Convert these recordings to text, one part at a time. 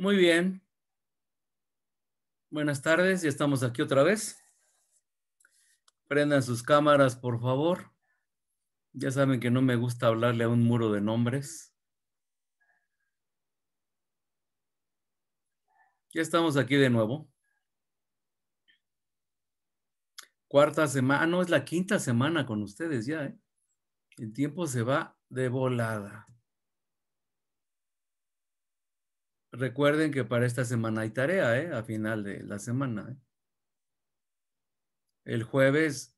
Muy bien. Buenas tardes, ya estamos aquí otra vez. Prendan sus cámaras, por favor. Ya saben que no me gusta hablarle a un muro de nombres. Ya estamos aquí de nuevo. Cuarta semana, ah, no, es la quinta semana con ustedes ya. ¿eh? El tiempo se va de volada. Recuerden que para esta semana hay tarea, ¿eh? A final de la semana. ¿eh? El jueves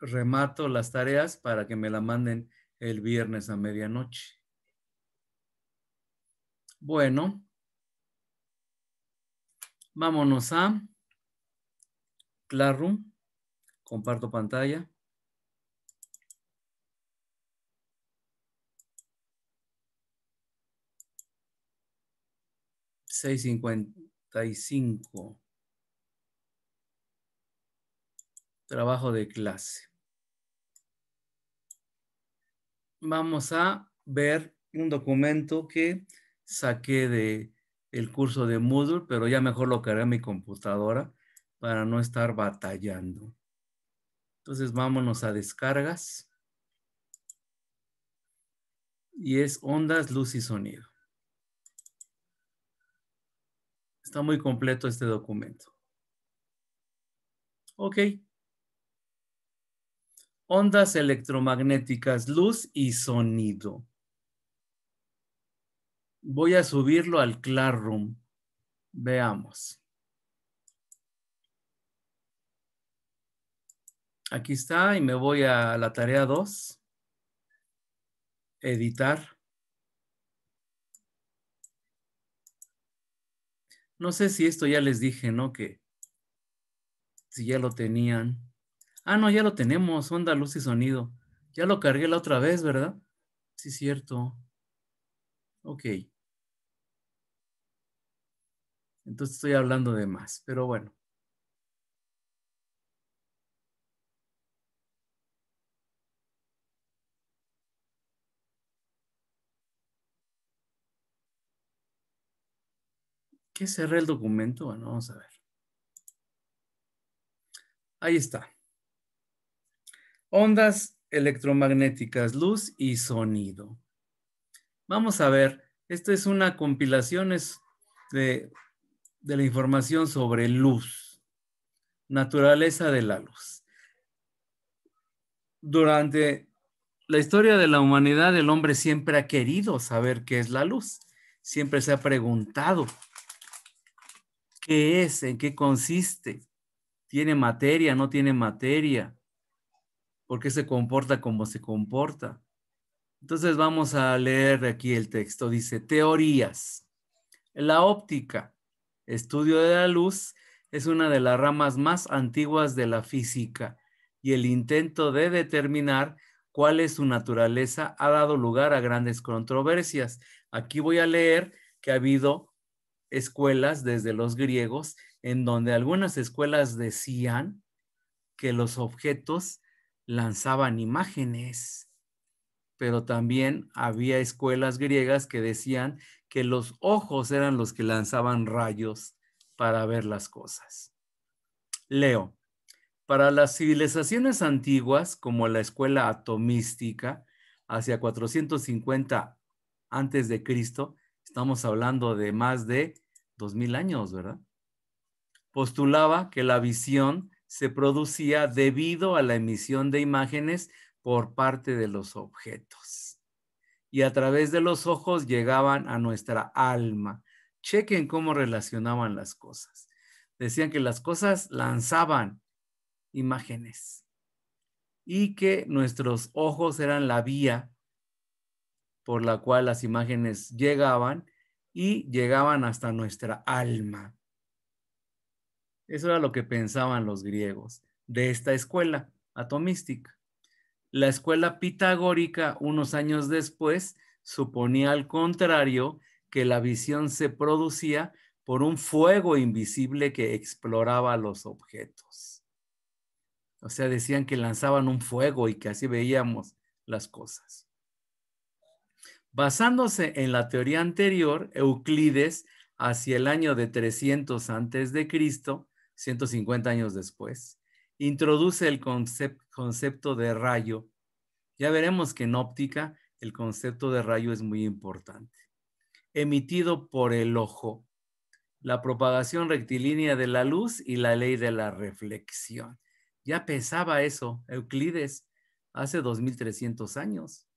remato las tareas para que me la manden el viernes a medianoche. Bueno, vámonos a Classroom. Comparto pantalla. 6.55. Trabajo de clase. Vamos a ver un documento que saqué de el curso de Moodle, pero ya mejor lo cargué a mi computadora para no estar batallando. Entonces vámonos a descargas. Y es ondas, luz y sonido. Está muy completo este documento. Ok. Ondas electromagnéticas, luz y sonido. Voy a subirlo al Classroom. Veamos. Aquí está y me voy a la tarea 2. Editar. No sé si esto ya les dije, ¿no? Que si ya lo tenían. Ah, no, ya lo tenemos, onda, luz y sonido. Ya lo cargué la otra vez, ¿verdad? Sí, cierto. Ok. Entonces estoy hablando de más, pero bueno. qué cerré el documento? Bueno, vamos a ver. Ahí está. Ondas electromagnéticas, luz y sonido. Vamos a ver, esta es una compilación de, de la información sobre luz, naturaleza de la luz. Durante la historia de la humanidad, el hombre siempre ha querido saber qué es la luz, siempre se ha preguntado ¿Qué es? ¿En qué consiste? ¿Tiene materia? ¿No tiene materia? ¿Por qué se comporta como se comporta? Entonces vamos a leer aquí el texto. Dice, teorías. La óptica, estudio de la luz, es una de las ramas más antiguas de la física y el intento de determinar cuál es su naturaleza ha dado lugar a grandes controversias. Aquí voy a leer que ha habido escuelas desde los griegos, en donde algunas escuelas decían que los objetos lanzaban imágenes, pero también había escuelas griegas que decían que los ojos eran los que lanzaban rayos para ver las cosas. Leo, para las civilizaciones antiguas, como la escuela atomística, hacia 450 antes de Cristo, Estamos hablando de más de 2000 años, ¿verdad? Postulaba que la visión se producía debido a la emisión de imágenes por parte de los objetos. Y a través de los ojos llegaban a nuestra alma. Chequen cómo relacionaban las cosas. Decían que las cosas lanzaban imágenes y que nuestros ojos eran la vía por la cual las imágenes llegaban y llegaban hasta nuestra alma. Eso era lo que pensaban los griegos de esta escuela atomística. La escuela pitagórica, unos años después, suponía al contrario que la visión se producía por un fuego invisible que exploraba los objetos. O sea, decían que lanzaban un fuego y que así veíamos las cosas. Basándose en la teoría anterior, Euclides, hacia el año de 300 antes de Cristo, 150 años después, introduce el concepto de rayo. Ya veremos que en óptica el concepto de rayo es muy importante. Emitido por el ojo, la propagación rectilínea de la luz y la ley de la reflexión. Ya pesaba eso Euclides hace 2300 años.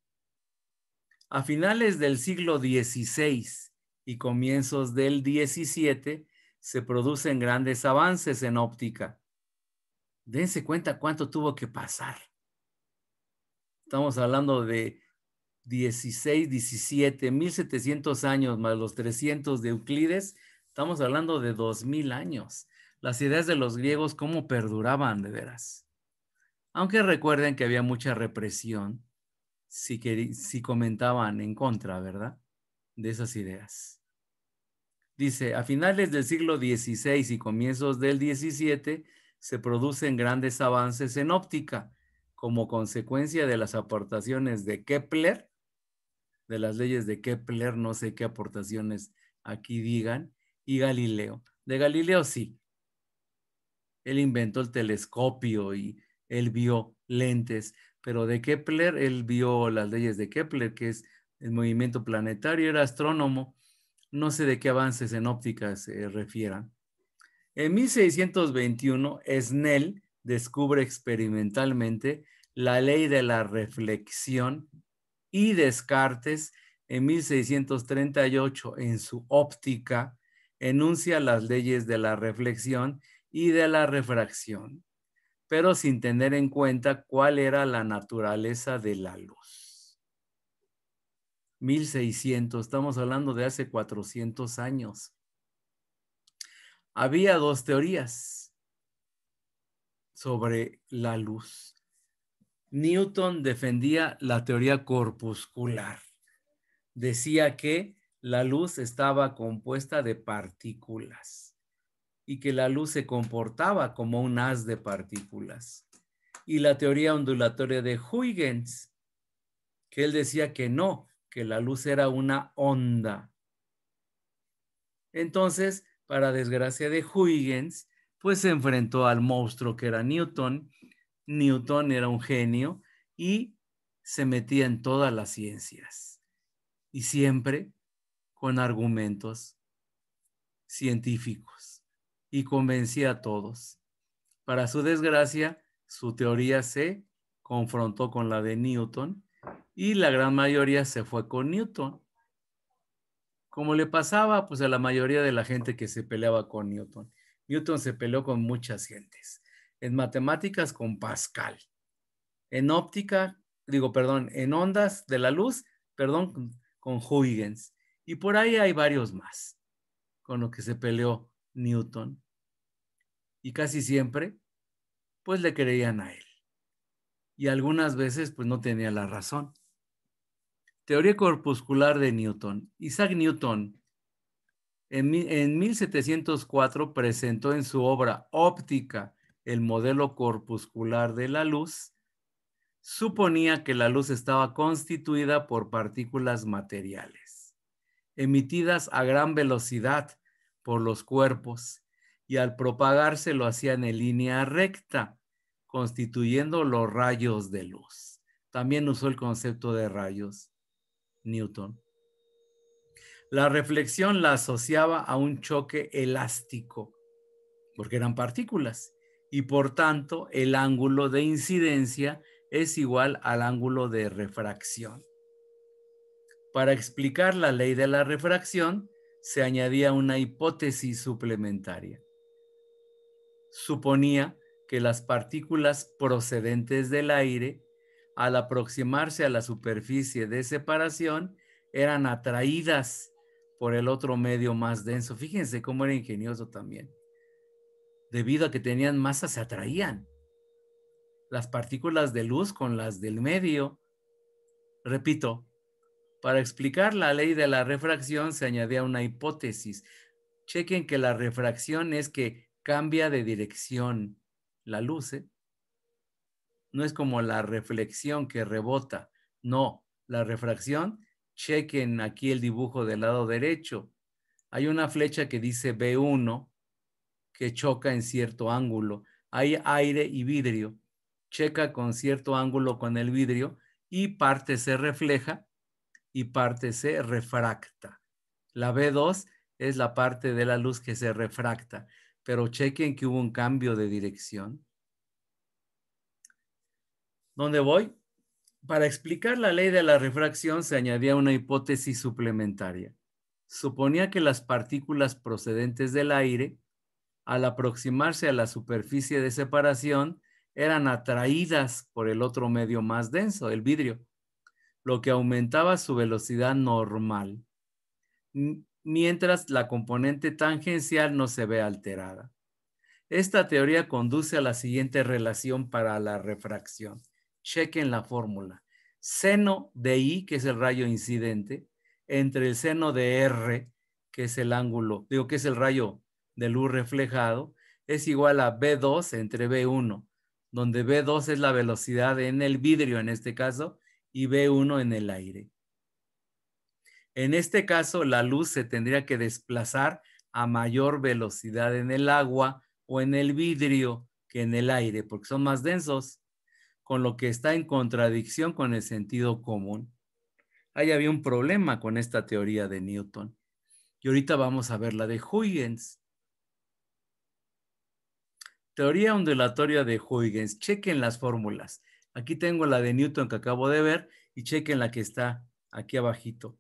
A finales del siglo XVI y comienzos del XVII se producen grandes avances en óptica. Dense cuenta cuánto tuvo que pasar. Estamos hablando de 16, 17, 1700 años más los 300 de Euclides, estamos hablando de 2000 años. Las ideas de los griegos, cómo perduraban de veras. Aunque recuerden que había mucha represión si, comentaban en contra, ¿verdad? De esas ideas. Dice, a finales del siglo XVI y comienzos del XVII se producen grandes avances en óptica como consecuencia de las aportaciones de Kepler, de las leyes de Kepler, no sé qué aportaciones aquí digan, y Galileo. De Galileo sí. Él inventó el telescopio y él vio lentes, pero de Kepler él vio las leyes de Kepler, que es el movimiento planetario, era astrónomo, no sé de qué avances en óptica se refieran. En 1621, Snell descubre experimentalmente la ley de la reflexión y Descartes en 1638 en su óptica enuncia las leyes de la reflexión y de la refracción pero sin tener en cuenta cuál era la naturaleza de la luz. 1600, estamos hablando de hace 400 años. Había dos teorías sobre la luz. Newton defendía la teoría corpuscular. Decía que la luz estaba compuesta de partículas y que la luz se comportaba como un haz de partículas. Y la teoría ondulatoria de Huygens, que él decía que no, que la luz era una onda. Entonces, para desgracia de Huygens, pues se enfrentó al monstruo que era Newton. Newton era un genio y se metía en todas las ciencias y siempre con argumentos científicos y convencía a todos. Para su desgracia, su teoría se confrontó con la de Newton y la gran mayoría se fue con Newton. Como le pasaba pues a la mayoría de la gente que se peleaba con Newton. Newton se peleó con muchas gentes. En matemáticas con Pascal. En óptica, digo, perdón, en ondas de la luz, perdón, con Huygens. Y por ahí hay varios más con los que se peleó Newton. Y casi siempre, pues le creían a él. Y algunas veces, pues no tenía la razón. Teoría corpuscular de Newton. Isaac Newton en, en 1704 presentó en su obra Óptica el modelo corpuscular de la luz, suponía que la luz estaba constituida por partículas materiales, emitidas a gran velocidad por los cuerpos y al propagarse lo hacían en línea recta, constituyendo los rayos de luz. También usó el concepto de rayos Newton. La reflexión la asociaba a un choque elástico, porque eran partículas, y por tanto el ángulo de incidencia es igual al ángulo de refracción. Para explicar la ley de la refracción, se añadía una hipótesis suplementaria. Suponía que las partículas procedentes del aire, al aproximarse a la superficie de separación, eran atraídas por el otro medio más denso. Fíjense cómo era ingenioso también. Debido a que tenían masa, se atraían. Las partículas de luz con las del medio. Repito, para explicar la ley de la refracción se añadía una hipótesis. Chequen que la refracción es que cambia de dirección la luz. ¿eh? No es como la reflexión que rebota. No, la refracción, chequen aquí el dibujo del lado derecho. Hay una flecha que dice B1 que choca en cierto ángulo. Hay aire y vidrio. Checa con cierto ángulo con el vidrio y parte se refleja y parte C refracta. La B2 es la parte de la luz que se refracta, pero chequen que hubo un cambio de dirección. ¿Dónde voy? Para explicar la ley de la refracción se añadía una hipótesis suplementaria. Suponía que las partículas procedentes del aire, al aproximarse a la superficie de separación, eran atraídas por el otro medio más denso, el vidrio, lo que aumentaba su velocidad normal, mientras la componente tangencial no se ve alterada. Esta teoría conduce a la siguiente relación para la refracción. Chequen la fórmula. Seno de I, que es el rayo incidente, entre el seno de R, que es el ángulo, digo que es el rayo de luz reflejado, es igual a B2 entre B1, donde B2 es la velocidad en el vidrio en este caso, y b uno en el aire. En este caso, la luz se tendría que desplazar a mayor velocidad en el agua o en el vidrio que en el aire, porque son más densos, con lo que está en contradicción con el sentido común. Ahí había un problema con esta teoría de Newton. Y ahorita vamos a ver la de Huygens. Teoría ondulatoria de Huygens. Chequen las fórmulas. Aquí tengo la de Newton que acabo de ver y chequen la que está aquí abajito.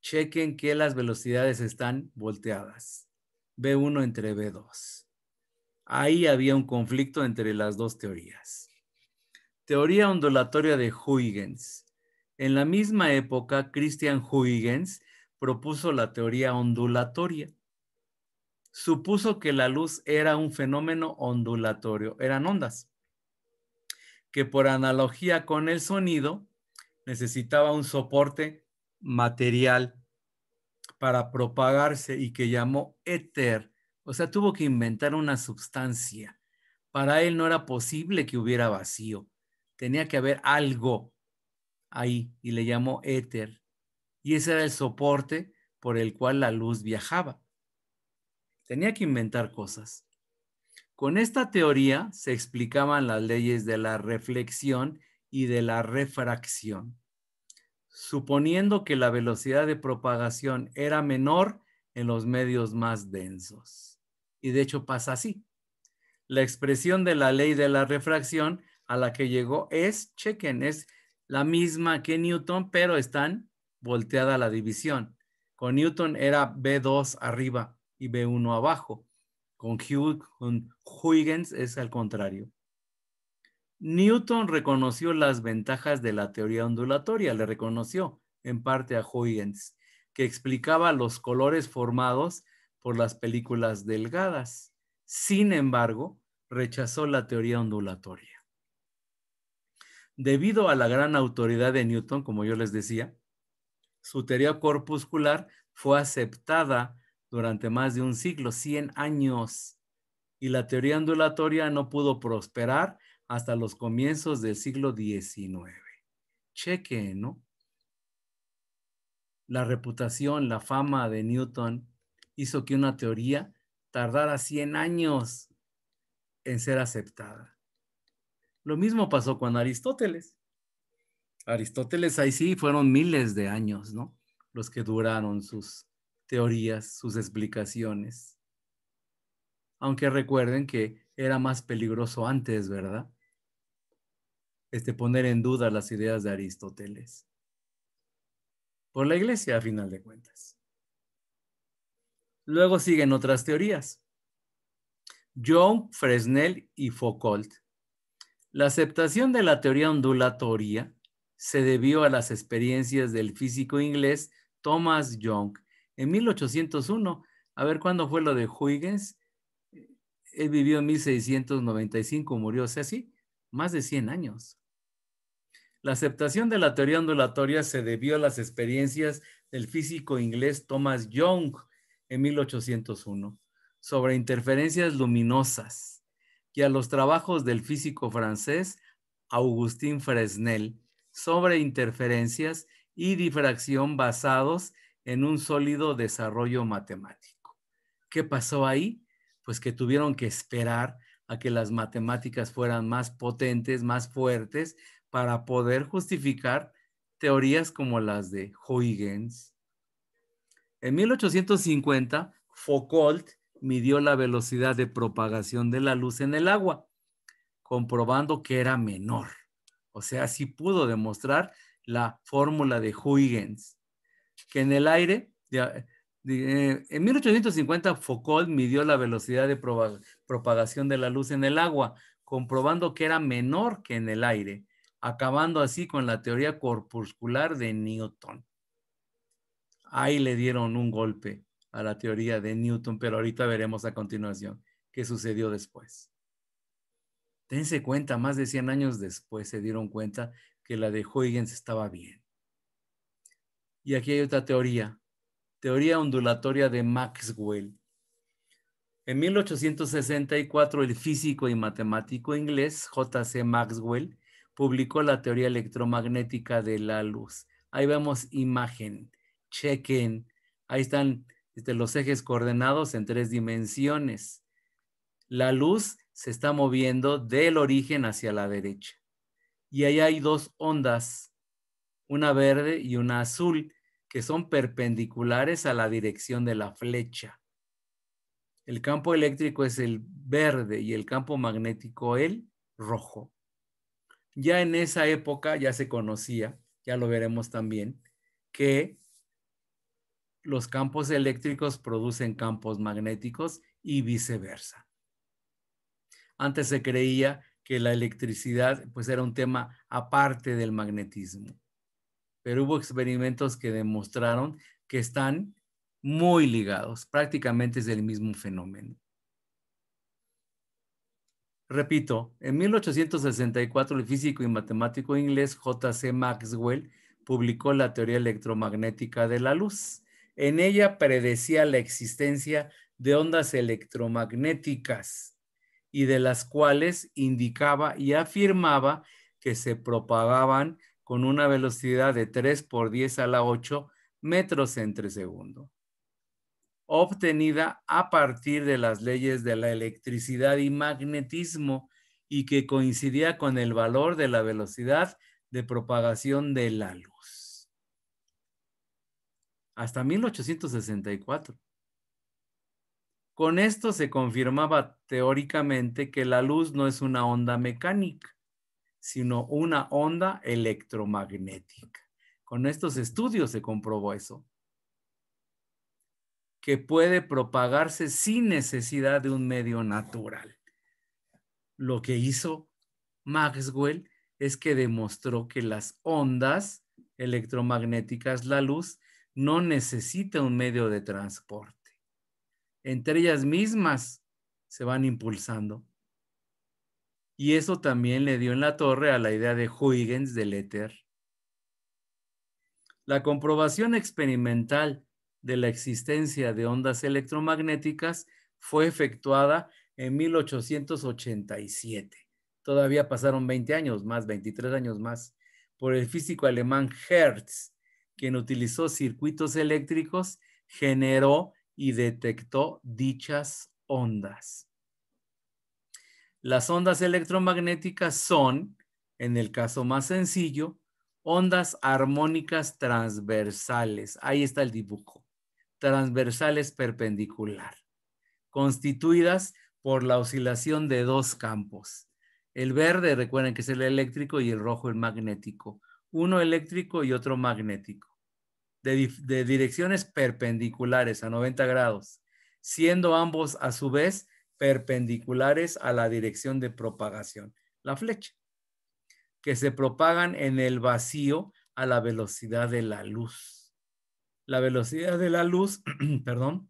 Chequen que las velocidades están volteadas. B1 entre B2. Ahí había un conflicto entre las dos teorías. Teoría ondulatoria de Huygens. En la misma época, Christian Huygens propuso la teoría ondulatoria. Supuso que la luz era un fenómeno ondulatorio, eran ondas que por analogía con el sonido necesitaba un soporte material para propagarse y que llamó éter. O sea, tuvo que inventar una sustancia. Para él no era posible que hubiera vacío. Tenía que haber algo ahí y le llamó éter. Y ese era el soporte por el cual la luz viajaba. Tenía que inventar cosas. Con esta teoría se explicaban las leyes de la reflexión y de la refracción. Suponiendo que la velocidad de propagación era menor en los medios más densos. Y de hecho pasa así. La expresión de la ley de la refracción a la que llegó es, chequen, es la misma que Newton, pero están volteada la división. Con Newton era B2 arriba y B1 abajo. Con, Huygens es al contrario. Newton reconoció las ventajas de la teoría ondulatoria, le reconoció en parte a Huygens, que explicaba los colores formados por las películas delgadas. Sin embargo, rechazó la teoría ondulatoria. Debido a la gran autoridad de Newton, como yo les decía, su teoría corpuscular fue aceptada durante más de un siglo, 100 años, y la teoría ondulatoria no pudo prosperar hasta los comienzos del siglo XIX. Cheque, ¿no? La reputación, la fama de Newton hizo que una teoría tardara 100 años en ser aceptada. Lo mismo pasó con Aristóteles. Aristóteles ahí sí fueron miles de años, ¿no? Los que duraron sus teorías, sus explicaciones. Aunque recuerden que era más peligroso antes, ¿verdad? Este poner en duda las ideas de Aristóteles. Por la iglesia, a final de cuentas. Luego siguen otras teorías. Young, Fresnel y Foucault. La aceptación de la teoría ondulatoria se debió a las experiencias del físico inglés Thomas Young en 1801. A ver, ¿cuándo fue lo de Huygens? Eh, él vivió en 1695, murió, o sea, sí, más de 100 años. La aceptación de la teoría ondulatoria se debió a las experiencias del físico inglés Thomas Young en 1801 sobre interferencias luminosas y a los trabajos del físico francés Augustin Fresnel sobre interferencias y difracción basados en en un sólido desarrollo matemático. ¿Qué pasó ahí? Pues que tuvieron que esperar a que las matemáticas fueran más potentes, más fuertes, para poder justificar teorías como las de Huygens. En 1850, Foucault midió la velocidad de propagación de la luz en el agua, comprobando que era menor. O sea, sí pudo demostrar la fórmula de Huygens que en el aire, eh, en 1850 Foucault midió la velocidad de propagación de la luz en el agua, comprobando que era menor que en el aire, acabando así con la teoría corpuscular de Newton. Ahí le dieron un golpe a la teoría de Newton, pero ahorita veremos a continuación qué sucedió después. Tense cuenta, más de 100 años después se dieron cuenta que la de Huygens estaba bien. Y aquí hay otra teoría, teoría ondulatoria de Maxwell. En 1864, el físico y matemático inglés J.C. Maxwell publicó la teoría electromagnética de la luz. Ahí vemos imagen, chequen, ahí están este, los ejes coordenados en tres dimensiones. La luz se está moviendo del origen hacia la derecha. Y ahí hay dos ondas, una verde y una azul que son perpendiculares a la dirección de la flecha. El campo eléctrico es el verde y el campo magnético el rojo. Ya en esa época ya se conocía, ya lo veremos también, que los campos eléctricos producen campos magnéticos y viceversa. Antes se creía que la electricidad pues era un tema aparte del magnetismo pero hubo experimentos que demostraron que están muy ligados, prácticamente es el mismo fenómeno. Repito, en 1864 el físico y matemático inglés J.C. Maxwell publicó la teoría electromagnética de la luz. En ella predecía la existencia de ondas electromagnéticas y de las cuales indicaba y afirmaba que se propagaban con una velocidad de 3 por 10 a la 8 metros entre segundo, obtenida a partir de las leyes de la electricidad y magnetismo y que coincidía con el valor de la velocidad de propagación de la luz. Hasta 1864. Con esto se confirmaba teóricamente que la luz no es una onda mecánica, sino una onda electromagnética. Con estos estudios se comprobó eso, que puede propagarse sin necesidad de un medio natural. Lo que hizo Maxwell es que demostró que las ondas electromagnéticas, la luz, no necesita un medio de transporte. Entre ellas mismas se van impulsando y eso también le dio en la torre a la idea de Huygens del éter. La comprobación experimental de la existencia de ondas electromagnéticas fue efectuada en 1887. Todavía pasaron 20 años más, 23 años más, por el físico alemán Hertz, quien utilizó circuitos eléctricos, generó y detectó dichas ondas. Las ondas electromagnéticas son, en el caso más sencillo, ondas armónicas transversales. Ahí está el dibujo. Transversales perpendicular, constituidas por la oscilación de dos campos. El verde, recuerden que es el eléctrico y el rojo el magnético. Uno eléctrico y otro magnético. De, de direcciones perpendiculares a 90 grados, siendo ambos a su vez perpendiculares a la dirección de propagación, la flecha, que se propagan en el vacío a la velocidad de la luz. La velocidad de la luz, perdón,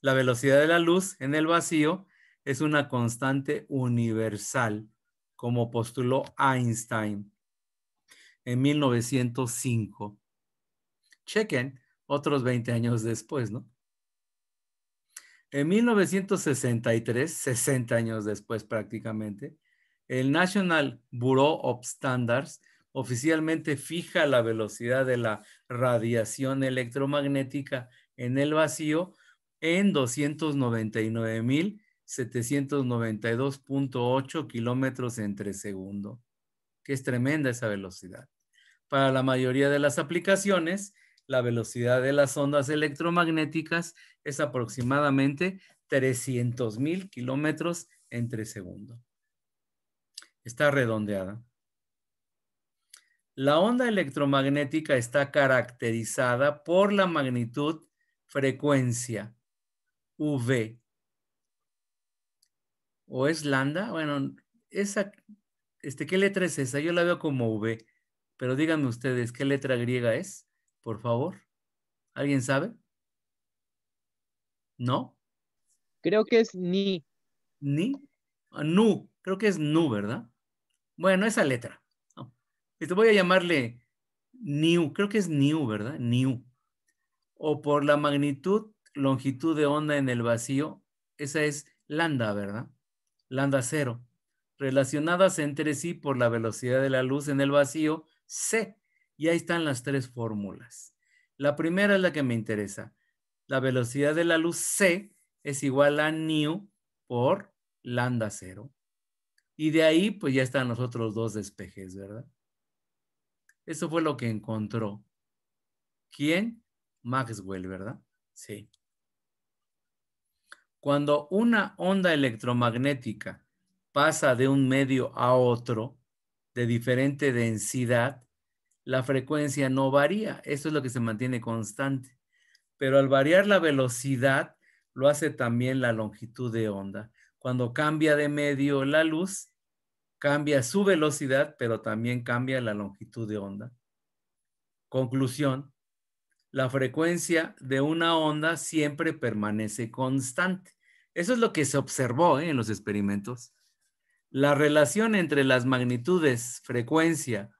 la velocidad de la luz en el vacío es una constante universal, como postuló Einstein en 1905. Chequen otros 20 años después, ¿no? En 1963, 60 años después prácticamente, el National Bureau of Standards oficialmente fija la velocidad de la radiación electromagnética en el vacío en 299.792.8 kilómetros entre segundo, que es tremenda esa velocidad. Para la mayoría de las aplicaciones, la velocidad de las ondas electromagnéticas es aproximadamente 300.000 kilómetros entre segundo. Está redondeada. La onda electromagnética está caracterizada por la magnitud frecuencia V. ¿O es lambda? Bueno, esa, este, ¿qué letra es esa? Yo la veo como V, pero díganme ustedes, ¿qué letra griega es? por favor? ¿Alguien sabe? ¿No? Creo que es ni. ¿Ni? Ah, nu. Creo que es nu, ¿verdad? Bueno, esa letra. Y Esto voy a llamarle new. Creo que es new, ¿verdad? New. O por la magnitud, longitud de onda en el vacío. Esa es lambda, ¿verdad? Lambda cero. Relacionadas entre sí por la velocidad de la luz en el vacío, c. Y ahí están las tres fórmulas. La primera es la que me interesa. La velocidad de la luz C es igual a nu por lambda cero. Y de ahí, pues ya están los otros dos despejes, ¿verdad? Eso fue lo que encontró. ¿Quién? Maxwell, ¿verdad? Sí. Cuando una onda electromagnética pasa de un medio a otro de diferente densidad, la frecuencia no varía, eso es lo que se mantiene constante. Pero al variar la velocidad, lo hace también la longitud de onda. Cuando cambia de medio la luz, cambia su velocidad, pero también cambia la longitud de onda. Conclusión, la frecuencia de una onda siempre permanece constante. Eso es lo que se observó ¿eh? en los experimentos. La relación entre las magnitudes, frecuencia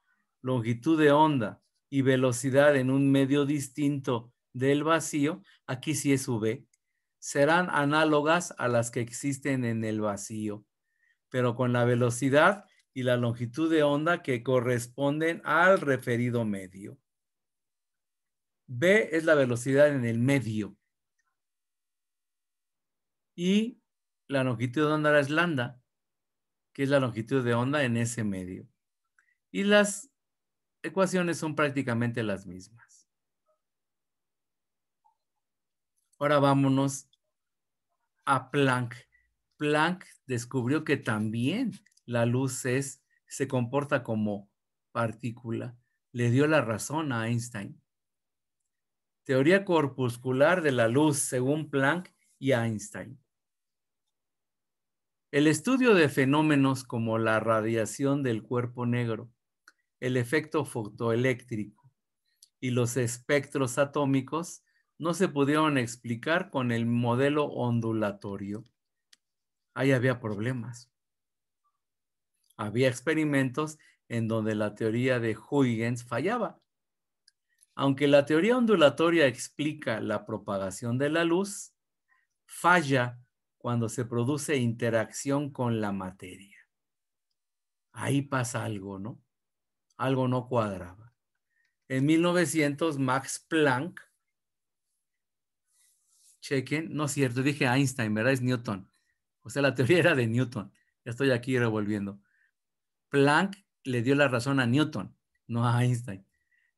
longitud de onda y velocidad en un medio distinto del vacío, aquí sí es V, serán análogas a las que existen en el vacío, pero con la velocidad y la longitud de onda que corresponden al referido medio. B es la velocidad en el medio. Y la longitud de onda es lambda, que es la longitud de onda en ese medio. Y las ecuaciones son prácticamente las mismas. Ahora vámonos a Planck. Planck descubrió que también la luz se comporta como partícula. Le dio la razón a Einstein. Teoría corpuscular de la luz según Planck y Einstein. El estudio de fenómenos como la radiación del cuerpo negro el efecto fotoeléctrico y los espectros atómicos no se pudieron explicar con el modelo ondulatorio. Ahí había problemas. Había experimentos en donde la teoría de Huygens fallaba. Aunque la teoría ondulatoria explica la propagación de la luz, falla cuando se produce interacción con la materia. Ahí pasa algo, ¿no? algo no cuadraba. En 1900, Max Planck, chequen, no es cierto, dije Einstein, ¿verdad? Es Newton. O sea, la teoría era de Newton. estoy aquí revolviendo. Planck le dio la razón a Newton, no a Einstein.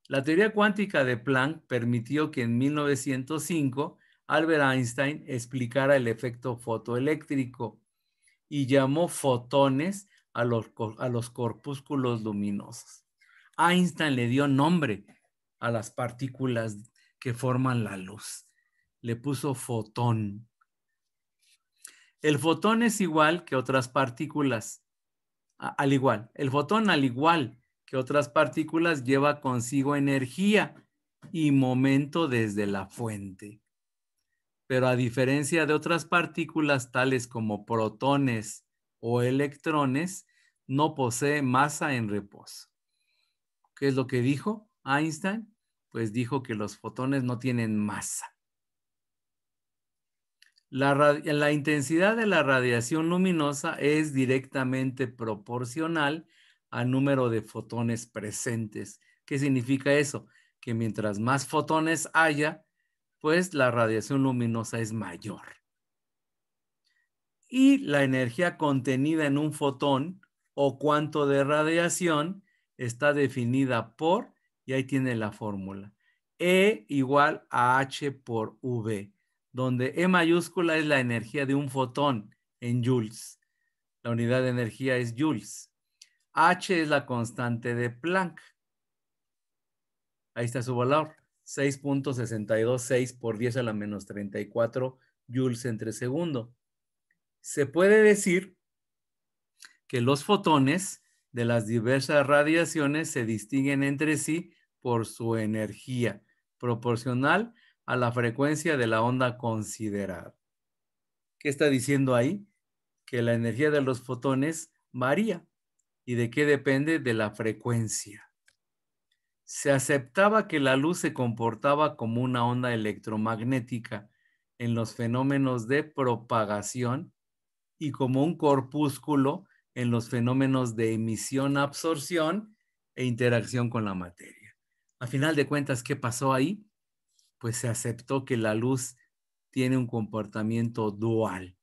La teoría cuántica de Planck permitió que en 1905 Albert Einstein explicara el efecto fotoeléctrico y llamó fotones a los, a los corpúsculos luminosos. Einstein le dio nombre a las partículas que forman la luz. Le puso fotón. El fotón es igual que otras partículas. Al igual. El fotón al igual que otras partículas lleva consigo energía y momento desde la fuente. Pero a diferencia de otras partículas tales como protones o electrones, no posee masa en reposo. ¿Qué es lo que dijo Einstein? Pues dijo que los fotones no tienen masa. La, intensidad de la radiación luminosa es directamente proporcional al número de fotones presentes. ¿Qué significa eso? Que mientras más fotones haya, pues la radiación luminosa es mayor. Y la energía contenida en un fotón o cuánto de radiación está definida por, y ahí tiene la fórmula, E igual a H por V, donde E mayúscula es la energía de un fotón en joules. La unidad de energía es joules. H es la constante de Planck. Ahí está su valor. 6.626 por 10 a la menos 34 joules entre segundo. Se puede decir que los fotones de las diversas radiaciones se distinguen entre sí por su energía, proporcional a la frecuencia de la onda considerada. ¿Qué está diciendo ahí? Que la energía de los fotones varía y de qué depende de la frecuencia. Se aceptaba que la luz se comportaba como una onda electromagnética en los fenómenos de propagación y como un corpúsculo en los fenómenos de emisión, absorción e interacción con la materia. A final de cuentas, ¿qué pasó ahí? Pues se aceptó que la luz tiene un comportamiento dual.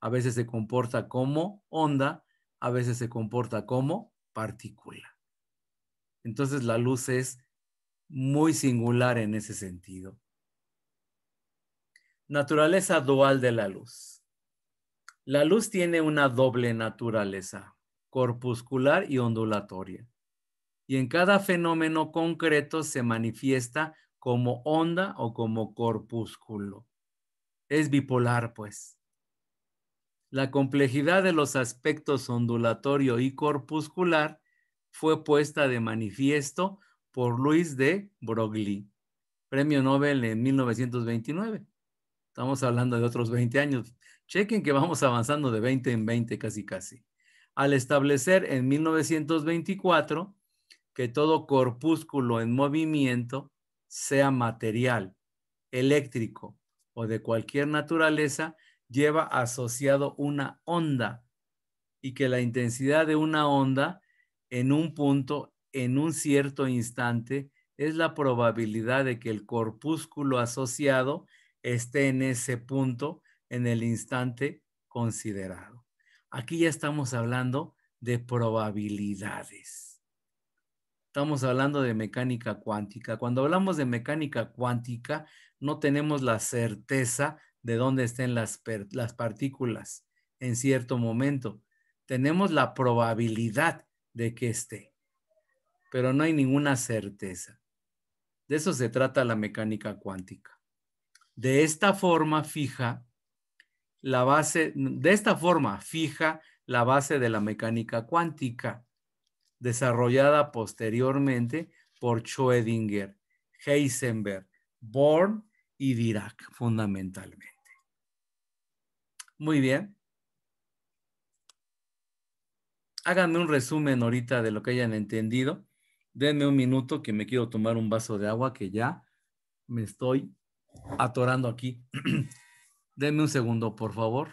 A veces se comporta como onda, a veces se comporta como partícula. Entonces la luz es muy singular en ese sentido. Naturaleza dual de la luz. La luz tiene una doble naturaleza, corpuscular y ondulatoria, y en cada fenómeno concreto se manifiesta como onda o como corpúsculo. Es bipolar, pues. La complejidad de los aspectos ondulatorio y corpuscular fue puesta de manifiesto por Luis de Broglie, premio Nobel en 1929. Estamos hablando de otros 20 años Chequen que vamos avanzando de 20 en 20 casi casi. Al establecer en 1924 que todo corpúsculo en movimiento sea material, eléctrico o de cualquier naturaleza, lleva asociado una onda y que la intensidad de una onda en un punto, en un cierto instante, es la probabilidad de que el corpúsculo asociado esté en ese punto en el instante considerado. Aquí ya estamos hablando de probabilidades. Estamos hablando de mecánica cuántica. Cuando hablamos de mecánica cuántica, no tenemos la certeza de dónde estén las, las partículas en cierto momento. Tenemos la probabilidad de que esté, pero no hay ninguna certeza. De eso se trata la mecánica cuántica. De esta forma fija, la base, de esta forma fija la base de la mecánica cuántica, desarrollada posteriormente por Schrödinger, Heisenberg, Born y Dirac, fundamentalmente. Muy bien. Háganme un resumen ahorita de lo que hayan entendido. Denme un minuto que me quiero tomar un vaso de agua que ya me estoy atorando aquí. Denme un segundo, por favor.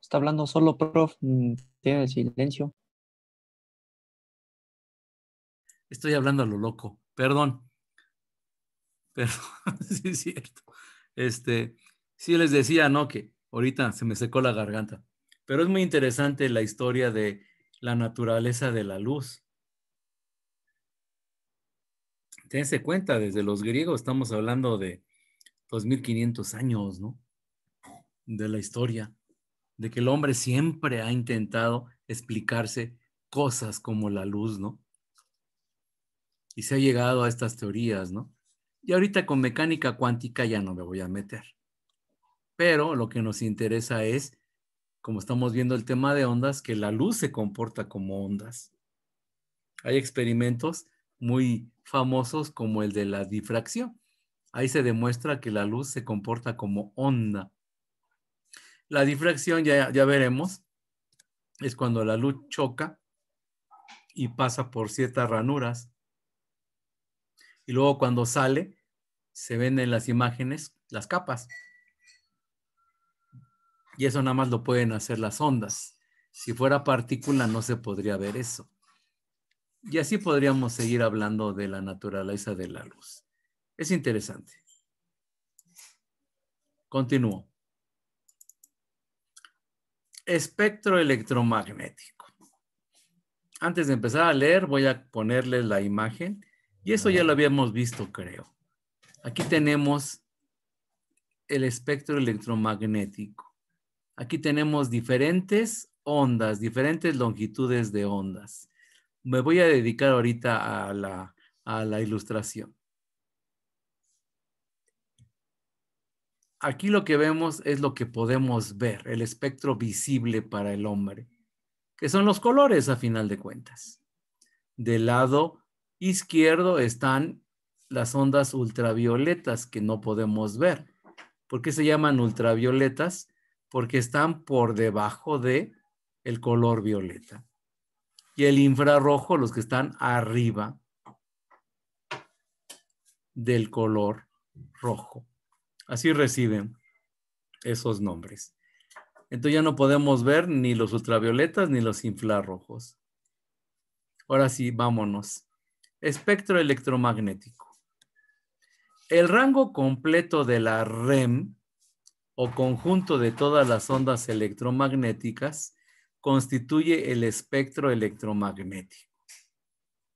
Está hablando solo, prof. Mm, tiene silencio. Estoy hablando a lo loco. Perdón. Perdón, sí es cierto. Este, sí les decía, ¿no? Que ahorita se me secó la garganta. Pero es muy interesante la historia de la naturaleza de la luz. Tense cuenta, desde los griegos estamos hablando de 2500 años, ¿no? De la historia de que el hombre siempre ha intentado explicarse cosas como la luz, ¿no? Y se ha llegado a estas teorías, ¿no? Y ahorita con mecánica cuántica ya no me voy a meter. Pero lo que nos interesa es, como estamos viendo el tema de ondas, que la luz se comporta como ondas. Hay experimentos muy famosos como el de la difracción. Ahí se demuestra que la luz se comporta como onda. La difracción, ya, ya veremos, es cuando la luz choca y pasa por ciertas ranuras. Y luego cuando sale, se ven en las imágenes las capas. Y eso nada más lo pueden hacer las ondas. Si fuera partícula no se podría ver eso. Y así podríamos seguir hablando de la naturaleza de la luz. Es interesante. Continúo espectro electromagnético. Antes de empezar a leer, voy a ponerles la imagen. Y eso ya lo habíamos visto, creo. Aquí tenemos el espectro electromagnético. Aquí tenemos diferentes ondas, diferentes longitudes de ondas. Me voy a dedicar ahorita a la, a la ilustración. aquí lo que vemos es lo que podemos ver, el espectro visible para el hombre, que son los colores a final de cuentas. Del lado izquierdo están las ondas ultravioletas que no podemos ver. ¿Por qué se llaman ultravioletas? Porque están por debajo de el color violeta. Y el infrarrojo, los que están arriba del color rojo. Así reciben esos nombres. Entonces ya no podemos ver ni los ultravioletas ni los infrarrojos. Ahora sí, vámonos. Espectro electromagnético. El rango completo de la REM o conjunto de todas las ondas electromagnéticas constituye el espectro electromagnético.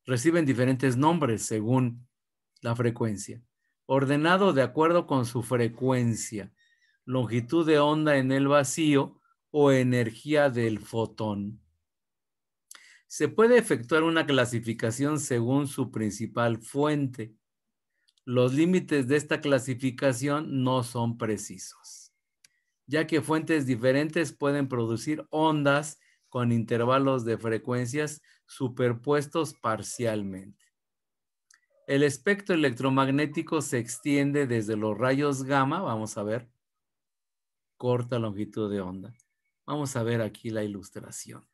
Reciben diferentes nombres según la frecuencia ordenado de acuerdo con su frecuencia, longitud de onda en el vacío o energía del fotón. Se puede efectuar una clasificación según su principal fuente. Los límites de esta clasificación no son precisos, ya que fuentes diferentes pueden producir ondas con intervalos de frecuencias superpuestos parcialmente. El espectro electromagnético se extiende desde los rayos gamma, vamos a ver, corta longitud de onda. Vamos a ver aquí la ilustración.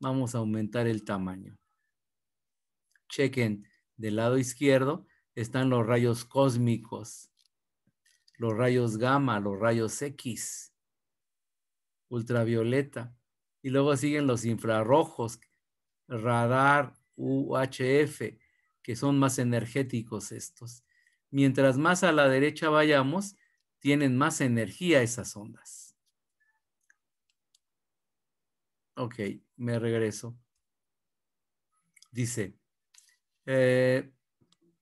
Vamos a aumentar el tamaño. Chequen, del lado izquierdo están los rayos cósmicos, los rayos gamma, los rayos X, ultravioleta. Y luego siguen los infrarrojos, radar, UHF, que son más energéticos estos. Mientras más a la derecha vayamos, tienen más energía esas ondas. Ok, me regreso. Dice, eh,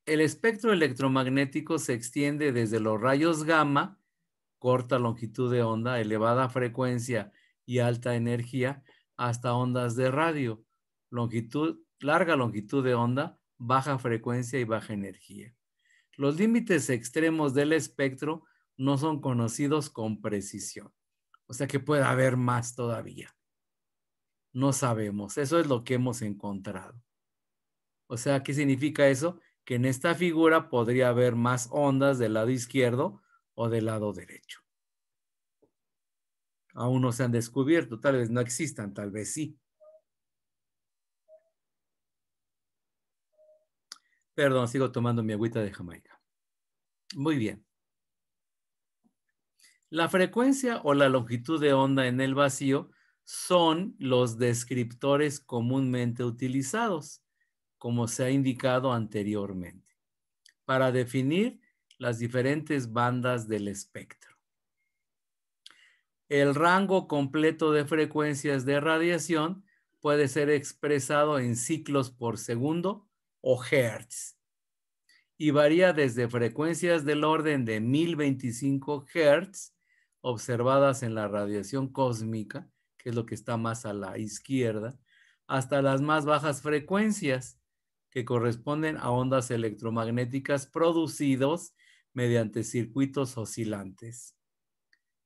el espectro electromagnético se extiende desde los rayos gamma, corta longitud de onda, elevada frecuencia y alta energía, hasta ondas de radio, larga longitud de onda, baja frecuencia y baja energía. Los límites extremos del espectro no son conocidos con precisión. O sea que puede haber más todavía. No sabemos. Eso es lo que hemos encontrado. O sea, ¿qué significa eso? Que en esta figura podría haber más ondas del lado izquierdo o del lado derecho. Aún no se han descubierto, tal vez no existan, tal vez sí. Perdón, sigo tomando mi agüita de Jamaica. Muy bien. La frecuencia o la longitud de onda en el vacío son los descriptores comúnmente utilizados, como se ha indicado anteriormente, para definir las diferentes bandas del espectro. El rango completo de frecuencias de radiación puede ser expresado en ciclos por segundo o hertz y varía desde frecuencias del orden de 1025 hertz observadas en la radiación cósmica, que es lo que está más a la izquierda, hasta las más bajas frecuencias que corresponden a ondas electromagnéticas producidos mediante circuitos oscilantes.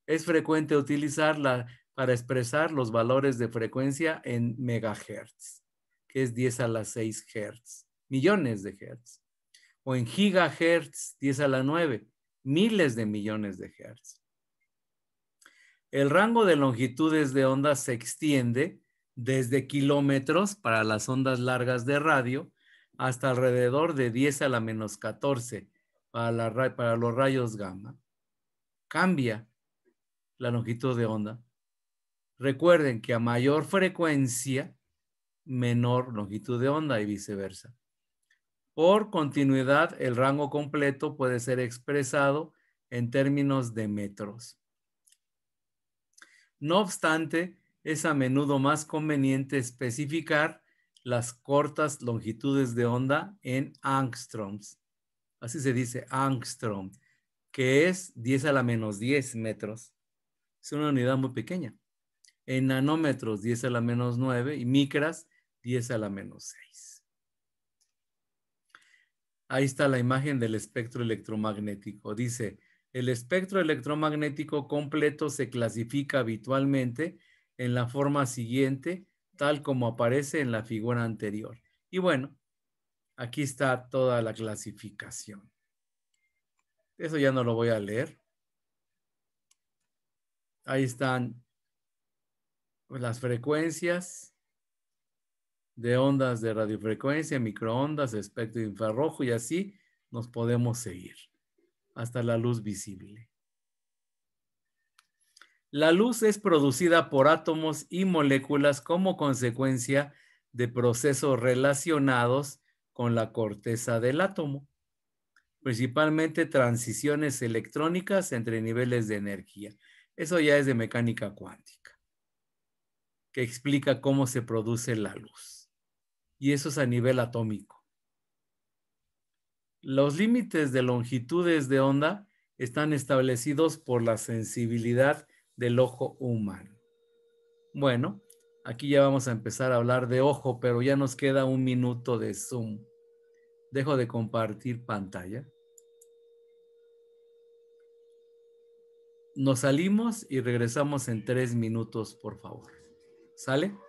Es frecuente utilizarla para expresar los valores de frecuencia en megahertz, que es 10 a las 6 hertz millones de hertz, o en gigahertz 10 a la 9, miles de millones de hertz. El rango de longitudes de onda se extiende desde kilómetros para las ondas largas de radio hasta alrededor de 10 a la menos 14 para, para los rayos gamma. Cambia la longitud de onda. Recuerden que a mayor frecuencia, menor longitud de onda y viceversa. Por continuidad, el rango completo puede ser expresado en términos de metros. No obstante, es a menudo más conveniente especificar las cortas longitudes de onda en angstroms. Así se dice angstrom, que es 10 a la menos 10 metros. Es una unidad muy pequeña. En nanómetros, 10 a la menos 9 y micras, 10 a la menos 6. Ahí está la imagen del espectro electromagnético. Dice, el espectro electromagnético completo se clasifica habitualmente en la forma siguiente, tal como aparece en la figura anterior. Y bueno, aquí está toda la clasificación. Eso ya no lo voy a leer. Ahí están las frecuencias, de ondas de radiofrecuencia, microondas, espectro infrarrojo y así nos podemos seguir hasta la luz visible. La luz es producida por átomos y moléculas como consecuencia de procesos relacionados con la corteza del átomo, principalmente transiciones electrónicas entre niveles de energía. Eso ya es de mecánica cuántica, que explica cómo se produce la luz y eso es a nivel atómico. Los límites de longitudes de onda están establecidos por la sensibilidad del ojo humano. Bueno, aquí ya vamos a empezar a hablar de ojo, pero ya nos queda un minuto de Zoom. Dejo de compartir pantalla. Nos salimos y regresamos en tres minutos, por favor. ¿Sale?